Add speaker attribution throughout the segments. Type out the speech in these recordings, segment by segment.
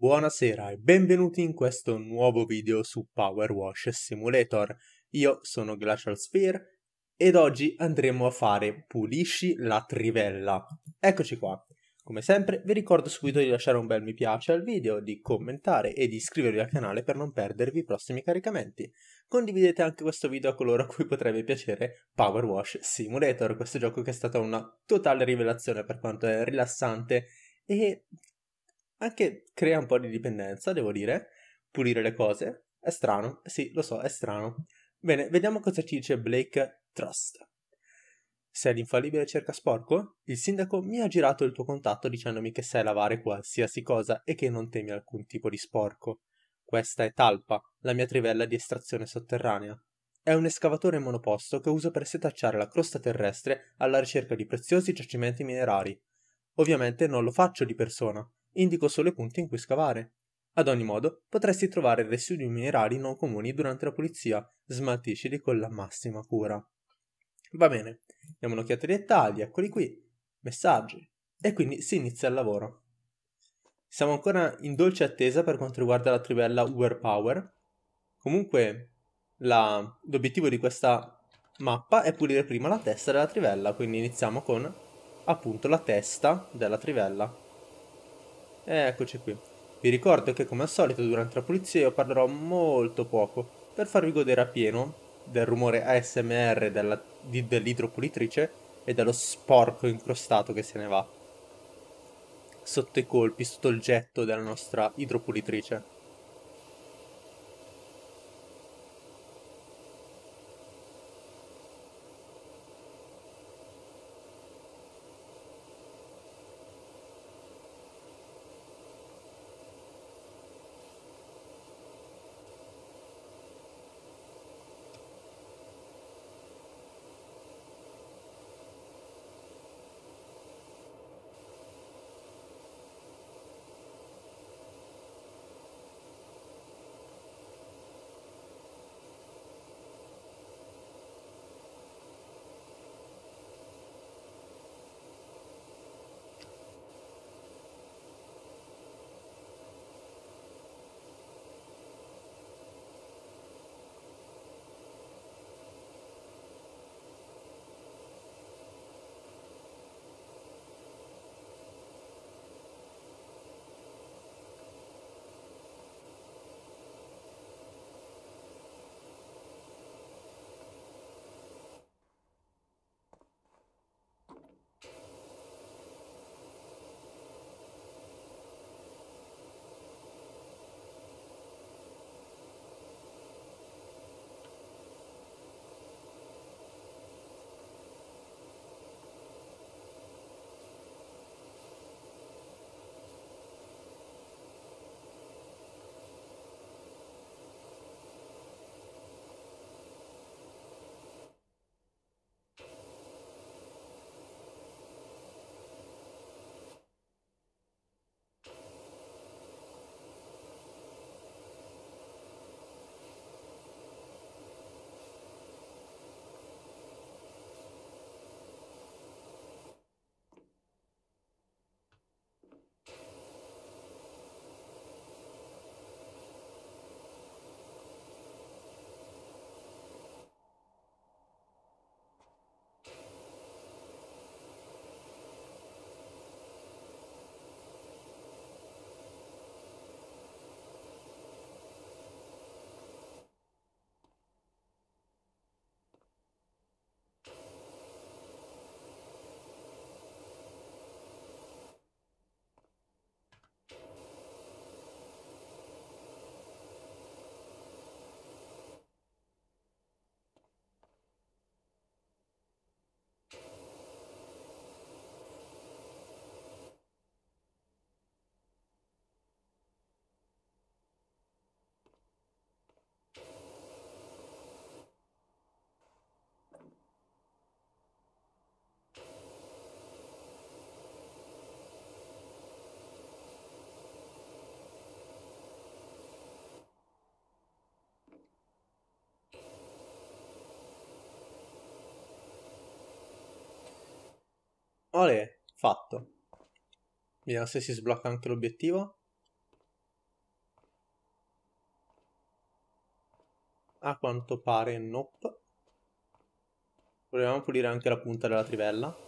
Speaker 1: Buonasera e benvenuti in questo nuovo video su Power Wash Simulator. Io sono Glacial Sphere ed oggi andremo a fare Pulisci la trivella. Eccoci qua. Come sempre vi ricordo subito di lasciare un bel mi piace al video, di commentare e di iscrivervi al canale per non perdervi i prossimi caricamenti. Condividete anche questo video a coloro a cui potrebbe piacere Power Wash Simulator, questo gioco che è stata una totale rivelazione per quanto è rilassante e anche crea un po' di dipendenza, devo dire, pulire le cose. È strano, sì, lo so, è strano. Bene, vediamo cosa ci dice Blake Trust. Sei l'infallibile cerca sporco? Il sindaco mi ha girato il tuo contatto dicendomi che sai lavare qualsiasi cosa e che non temi alcun tipo di sporco. Questa è Talpa, la mia trivella di estrazione sotterranea. È un escavatore monoposto che uso per setacciare la crosta terrestre alla ricerca di preziosi giacimenti minerari. Ovviamente non lo faccio di persona, indico solo i punti in cui scavare. Ad ogni modo, potresti trovare residui minerali non comuni durante la pulizia, smaltiscili con la massima cura. Va bene, diamo un'occhiata ai dettagli, eccoli qui, messaggi, e quindi si inizia il lavoro. Siamo ancora in dolce attesa per quanto riguarda la trivella Uber Power. Comunque, la... l'obiettivo di questa mappa è pulire prima la testa della trivella, quindi iniziamo con appunto la testa della trivella. Eh, eccoci qui. Vi ricordo che come al solito durante la pulizia io parlerò molto poco per farvi godere a pieno del rumore ASMR della, di, dell'idropulitrice e dello sporco incrostato che se ne va sotto i colpi, sotto il getto della nostra idropulitrice. Ole, fatto. Vediamo se si sblocca anche l'obiettivo. A quanto pare, nope. Proviamo a pulire anche la punta della trivella.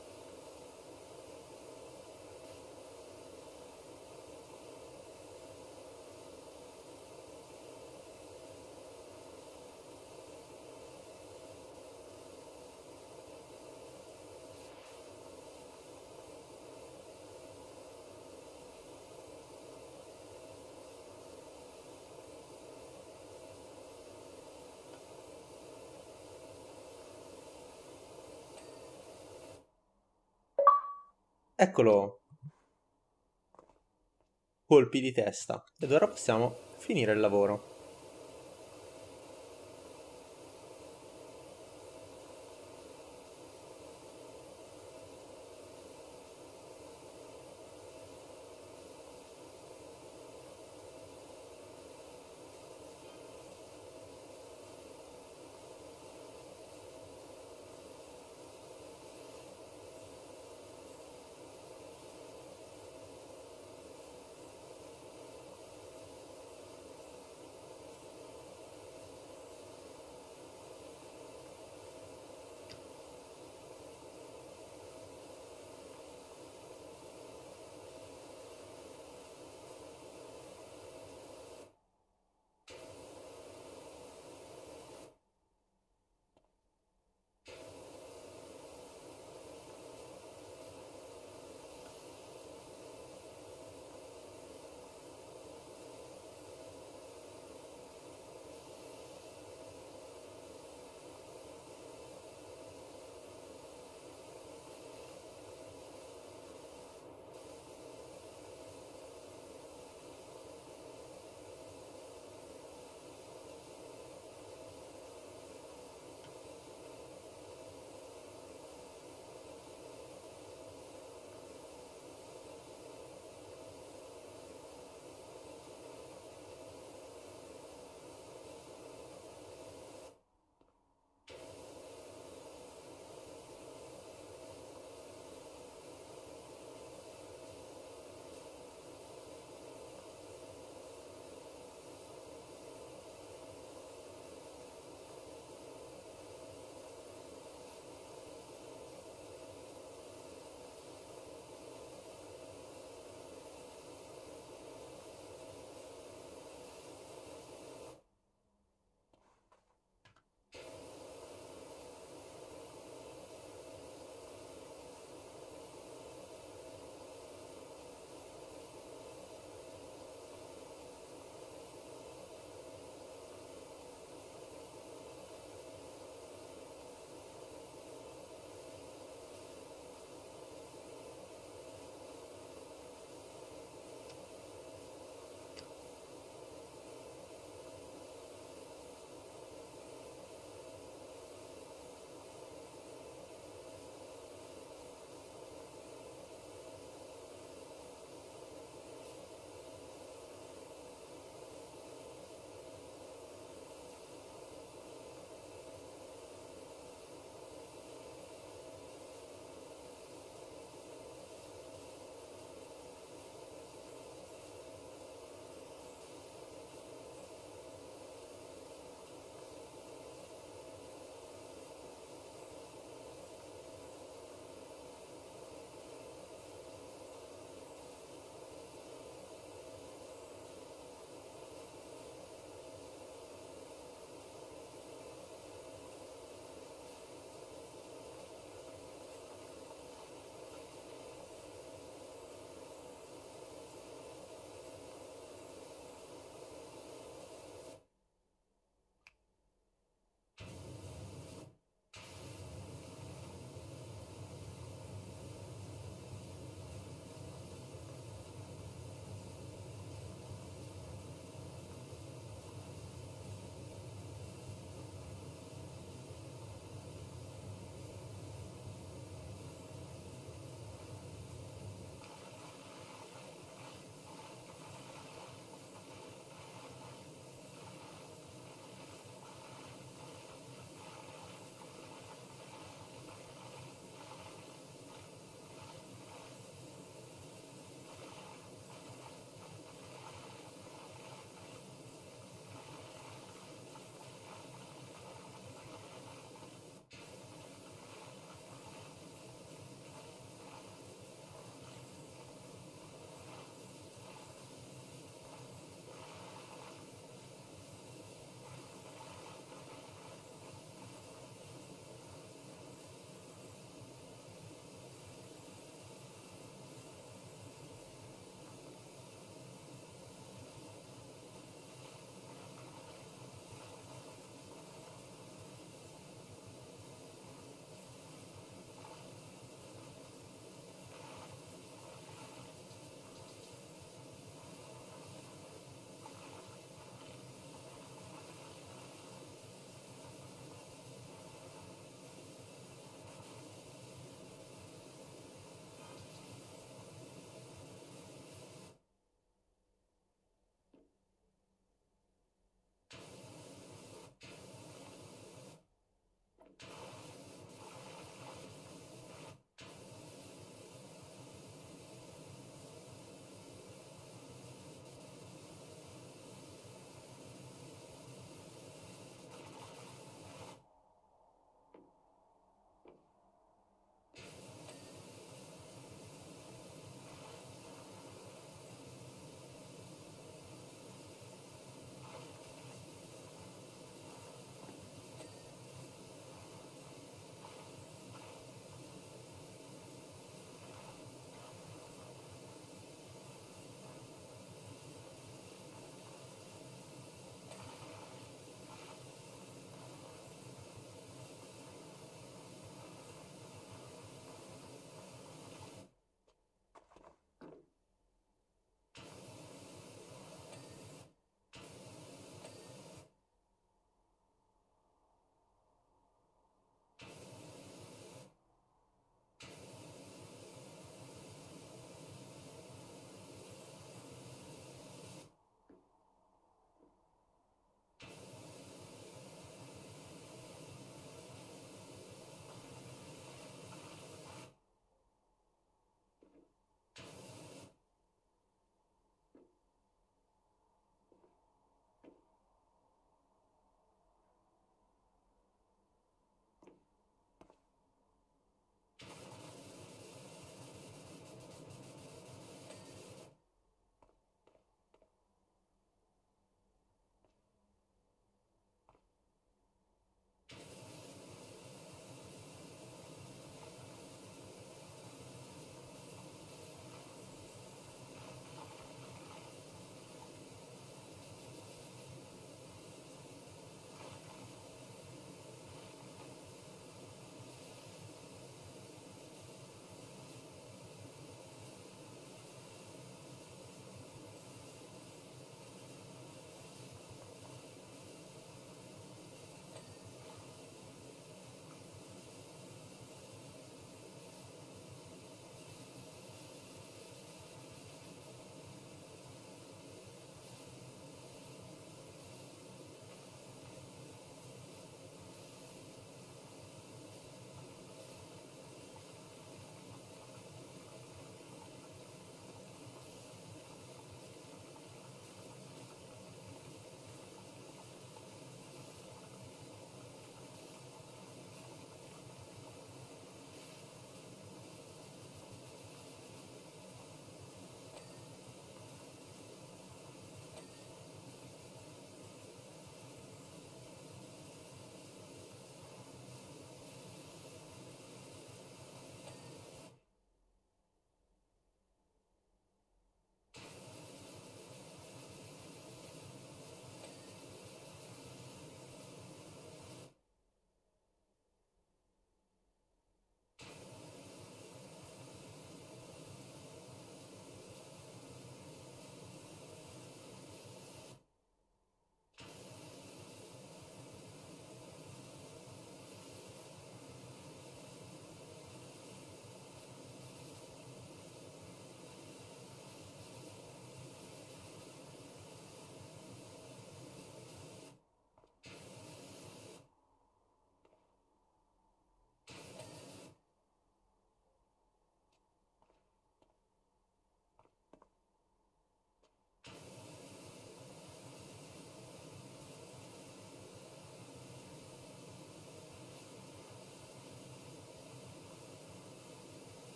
Speaker 1: Eccolo. Colpi di testa. Ed ora possiamo finire il lavoro.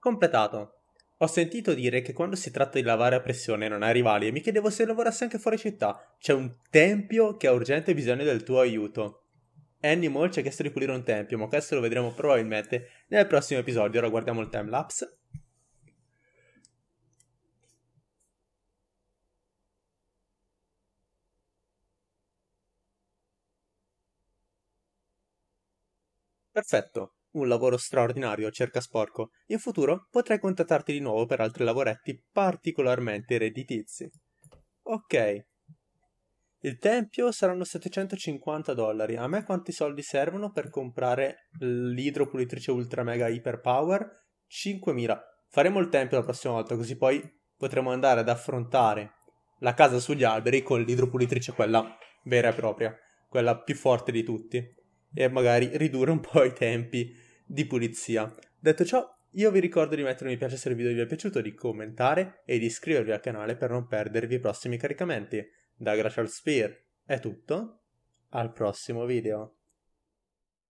Speaker 1: Completato. Ho sentito dire che quando si tratta di lavare a pressione non hai rivali e mi chiedevo se lavorassi anche fuori città. C'è un tempio che ha urgente bisogno del tuo aiuto. Animal ci ha chiesto di pulire un tempio, ma questo lo vedremo probabilmente nel prossimo episodio. Ora guardiamo il timelapse. Perfetto, un lavoro straordinario, cerca sporco. In futuro potrai contattarti di nuovo per altri lavoretti particolarmente redditizi. Ok. Il tempio saranno 750 dollari. A me quanti soldi servono per comprare l'idropulitrice ultra mega hyper power? 5000. Faremo il tempio la prossima volta, così poi potremo andare ad affrontare la casa sugli alberi con l'idropulitrice quella vera e propria, quella più forte di tutti e magari ridurre un po' i tempi di pulizia. Detto ciò, io vi ricordo di mettere un mi piace se il video vi è piaciuto, di commentare e di iscrivervi al canale per non perdervi i prossimi caricamenti. Da Glacial Spear è tutto, al prossimo video.